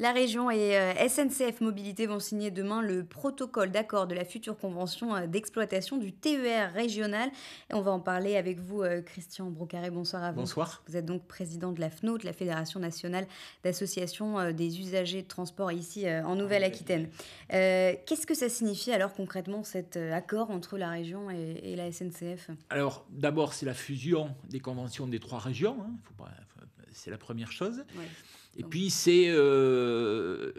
La région et euh, SNCF Mobilité vont signer demain le protocole d'accord de la future convention euh, d'exploitation du TER régional. on va en parler avec vous, euh, Christian Brocaré. Bonsoir à vous. Bonsoir. Vous êtes donc président de la FNOT, la Fédération nationale d'associations des usagers de transport ici en Nouvelle-Aquitaine. Qu'est-ce que ça signifie alors concrètement cet accord entre la région et, la SNCF Alors d'abord, c'est la fusion des conventions des trois régions. Hein. faut pas c'est la première chose. Et puis c'est euh,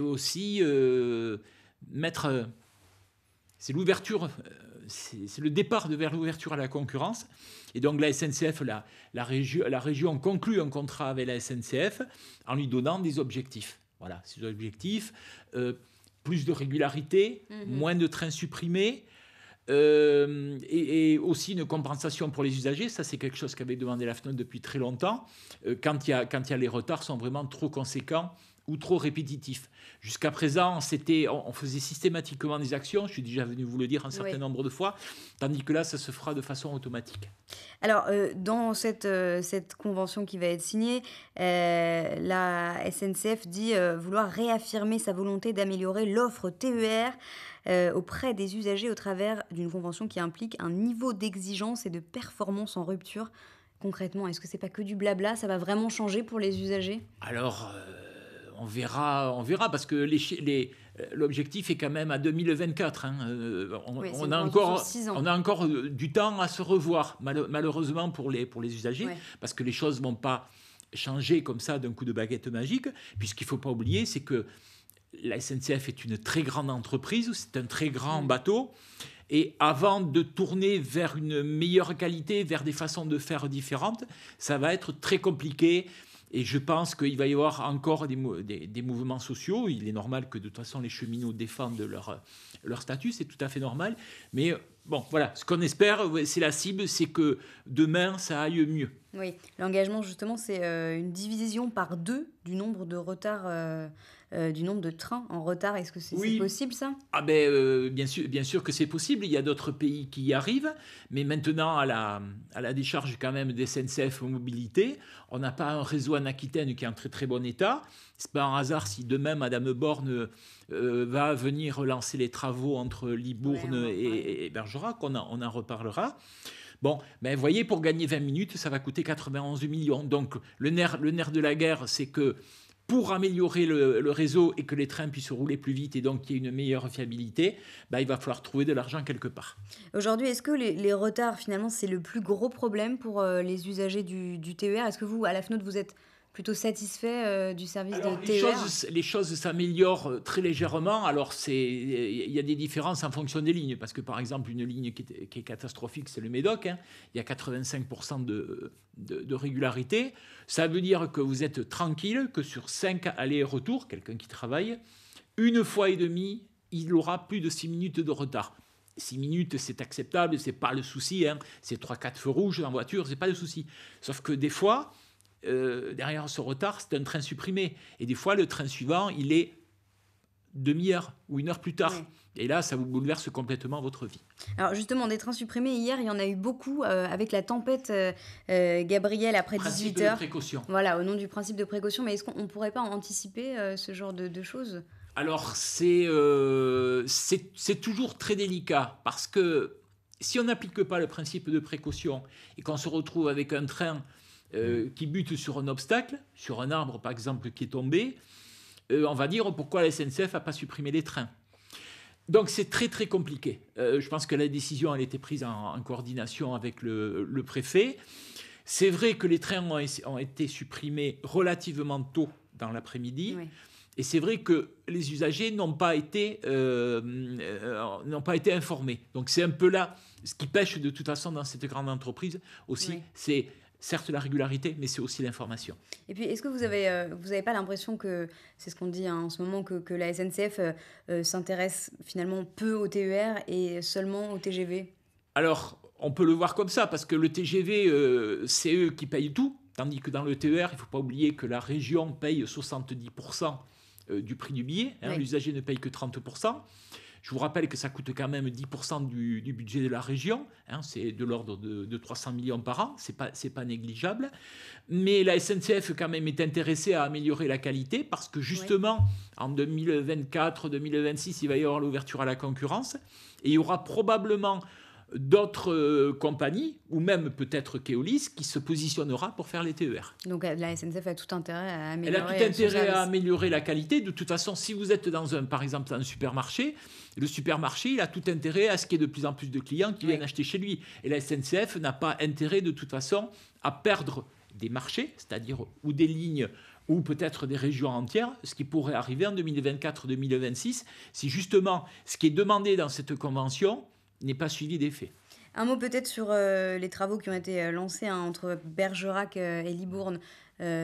aussi euh, mettre, euh, c'est l'ouverture, c'est le départ de vers l'ouverture à la concurrence. Et donc la SNCF, la, la, région, la région conclut un contrat avec la SNCF en lui donnant des objectifs. Voilà, ces objectifs, plus de régularité, mm-hmm. moins de trains supprimés, euh, et, aussi une compensation pour les usagers. Ça, c'est quelque chose qu'avait demandé la FNOD depuis très longtemps. Euh, quand, quand il y a les retards sont vraiment trop conséquents ou trop répétitif. Jusqu'à présent, c'était, on, faisait systématiquement des actions, je suis déjà venu vous le dire un certain nombre de fois, tandis que là, ça se fera de façon automatique. Alors, euh, dans cette, euh, cette convention qui va être signée, euh, la SNCF dit vouloir réaffirmer sa volonté d'améliorer l'offre TER auprès des usagers au travers d'une convention qui implique un niveau d'exigence et de performance en rupture concrètement Est-ce que c'est pas que du blabla Ça va vraiment changer pour les usagers Alors, on verra, on verra, parce que euh, l'objectif les, est quand même à 2024. Hein, euh, on, a encore, on, a encore, du temps à se revoir, malheureusement pour les, pour les usagers, parce que les choses ne vont pas changer comme ça d'un coup de baguette magique, puisqu'il ne faut pas oublier, c'est que la SNCF est une très grande entreprise, c'est un très grand mm. bateau. Et avant de tourner vers une meilleure qualité, vers des façons de faire différentes, ça va être très compliqué et je pense qu'il va y avoir encore des, mouvements sociaux. Il est normal que de toute façon les cheminots défendent leur, leur statut, c'est tout à fait normal. Mais bon, voilà, ce qu'on espère, c'est la cible, c'est que demain, ça aille mieux. Oui, l'engagement, justement, c'est euh, une division par deux du nombre de retards euh, euh, du nombre de trains en retard. Est-ce que c'est possible ça Ah ben euh, bien sûr, bien sûr que c'est possible. Il y a d'autres pays qui y arrivent, mais maintenant à la, à la décharge quand même des SNCF Mobilité, on n'a pas un réseau en Aquitaine qui est en très très bon état. C'est pas un hasard si demain Madame Borne euh, va venir relancer les travaux entre Libourne Et, Bergerac. On en, reparlera. Bon, ben voyez, pour gagner 20 minutes, ça va coûter 91 millions. Donc le nerf, le nerf de la guerre, c'est que pour améliorer le, réseau et que les trains puissent rouler plus vite et donc qu'il y ait une meilleure fiabilité, bah, il va falloir trouver de l'argent quelque part. Aujourd'hui, est-ce que les, retards, finalement, c'est le plus gros problème pour euh, les usagers du, du TER Est-ce que vous, à la FNOT, vous êtes plutôt satisfait euh, du service de les e choses, les choses, s'améliorent euh, très légèrement. Alors, il y a des différences en fonction des lignes, parce que par exemple, une ligne qui est, catastrophique, c'est le Médoc. Hein. Il y a 85% de, régularité. Ça veut dire que vous êtes tranquille, que sur 5 allers-retours, quelqu'un qui travaille, une fois et demie, il aura plus de 6 minutes de retard. 6 minutes, c'est acceptable, c'est pas le souci. Hein. C'est 3-4 feux rouges en voiture, c'est pas le souci. Sauf que des fois, euh, derrière ce retard, c'est un train supprimé. Et des fois, le train suivant, il est demi-heure ou une heure plus tard. Et là, ça vous bouleverse complètement votre vie. Alors justement, des trains supprimés hier, il y en a eu beaucoup euh, avec la tempête euh, Gabriel après 18 heures. précaution. Voilà, au nom du principe de précaution. Mais est-ce qu'on ne pourrait pas anticiper ce genre de, de choses Alors c'est c'est toujours très délicat parce que si on n'applique pas le principe de précaution et qu'on se retrouve avec un train euh, qui bute sur un obstacle, sur un arbre par exemple qui est tombé, euh, on va dire pourquoi la SNCF n'a pas supprimé les trains. Donc c'est très très compliqué. Euh, je pense que la décision elle été prise en, coordination avec le, préfet. C'est vrai que les trains ont, été supprimés relativement tôt dans l'après-midi. Et c'est vrai que les usagers n'ont pas, été, n'ont pas été informés. Donc c'est un peu là, ce qui pêche de toute façon dans cette grande entreprise aussi, c'est certes la régularité, mais c'est aussi l'information. Et puis, est-ce que vous avez, n'avez euh, pas l'impression que, c'est ce qu'on dit hein, en ce moment, que, la SNCF euh, euh, s'intéresse finalement peu au TER et seulement au TGV Alors, on peut le voir comme ça, parce que le TGV, c'est eux qui payent tout, tandis que dans le TER, il ne faut pas oublier que la région paye 70% du prix du billet, hein, l'usager ne paye que 30%. Je vous rappelle que ça coûte quand même 10% du, budget de la région, hein, c'est de l'ordre de, 300 millions par an, c'est pas, pas négligeable. Mais la SNCF quand même est intéressée à améliorer la qualité parce que justement, en 2024, 2026, il va y avoir l'ouverture à la concurrence et il y aura probablement d'autres euh, compagnies, ou même peut-être Keolis, qui se positionnera pour faire les TER. Donc euh, la SNCF a tout intérêt à améliorer... Elle a tout euh, intérêt à améliorer la qualité. De toute façon, si vous êtes dans un, par exemple, un supermarché, le supermarché, il a tout intérêt à ce qu'il y ait de plus en plus de clients qui viennent acheter chez lui. Et la SNCF n'a pas intérêt, de toute façon, à perdre des marchés, c'est-à-dire ou des lignes ou peut-être des régions entières, ce qui pourrait arriver en 2024-2026, si justement ce qui est demandé dans cette convention, n'est pas suivi d'effet. Un mot peut-être sur euh, les travaux qui ont été euh, lancés hein, entre Bergerac euh, et Libourne.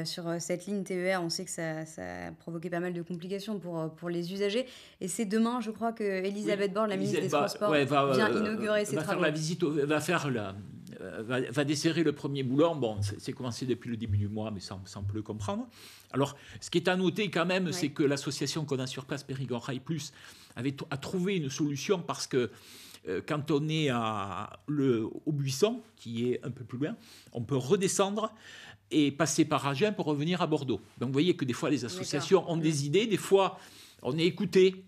sur cette ligne TER, on sait que ça, a provoqué pas mal de complications pour, pour les usagers. Et c'est demain, je crois, que Elisabeth Borne, la ministre des Transports, va, vient inaugurer ces travaux. la visite, va faire la, va, va, desserrer le premier boulon. Bon, c'est commencé depuis le début du mois, mais ça, on peut le comprendre. Alors, ce qui est à noter quand même, c'est que l'association qu'on a sur place, Périgord Rail Plus, avait a trouvé une solution parce que euh, quand on est à le, au Buisson, qui est un peu plus loin, on peut redescendre et passer par Agen pour revenir à Bordeaux. Donc vous voyez que des fois les associations ont des mmh. idées, des fois on est écouté,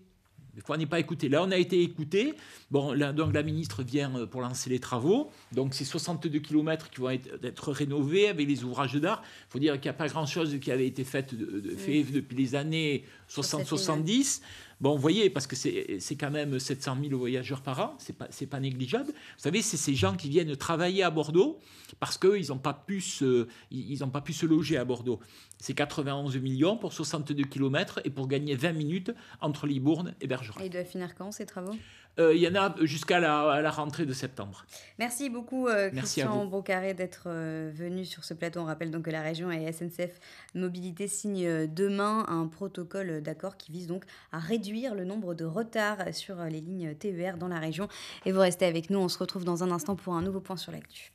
des fois on n'est pas écouté. Là on a été écouté. Bon, donc la ministre vient euh, pour lancer les travaux. Donc c'est 62 kilomètres qui vont être, rénovés avec les ouvrages d'art. Il faut dire qu'il n'y a pas grand-chose qui avait été fait, mmh. depuis les années 60-70. Bon, vous voyez, parce que c'est quand même 700 000 voyageurs par an, c'est pas, pas négligeable. Vous savez, c'est ces gens qui viennent travailler à Bordeaux parce qu'ils n'ont pas, pu se, ils pas pu se loger à Bordeaux. C'est 91 millions pour 62 km et pour gagner 20 minutes entre Libourne et Bergerac. Et ils doivent finir quand ces travaux euh, Il y en a jusqu'à la, la, rentrée de septembre. Merci beaucoup euh, Christian Brocaré d'être euh, venu sur ce plateau. On rappelle donc que la région et SNCF Mobilité signent demain un protocole d'accord qui vise donc à réduire réduire le nombre de retards sur les lignes TER dans la région. Et vous restez avec nous, on se retrouve dans un instant pour un nouveau point sur l'actu.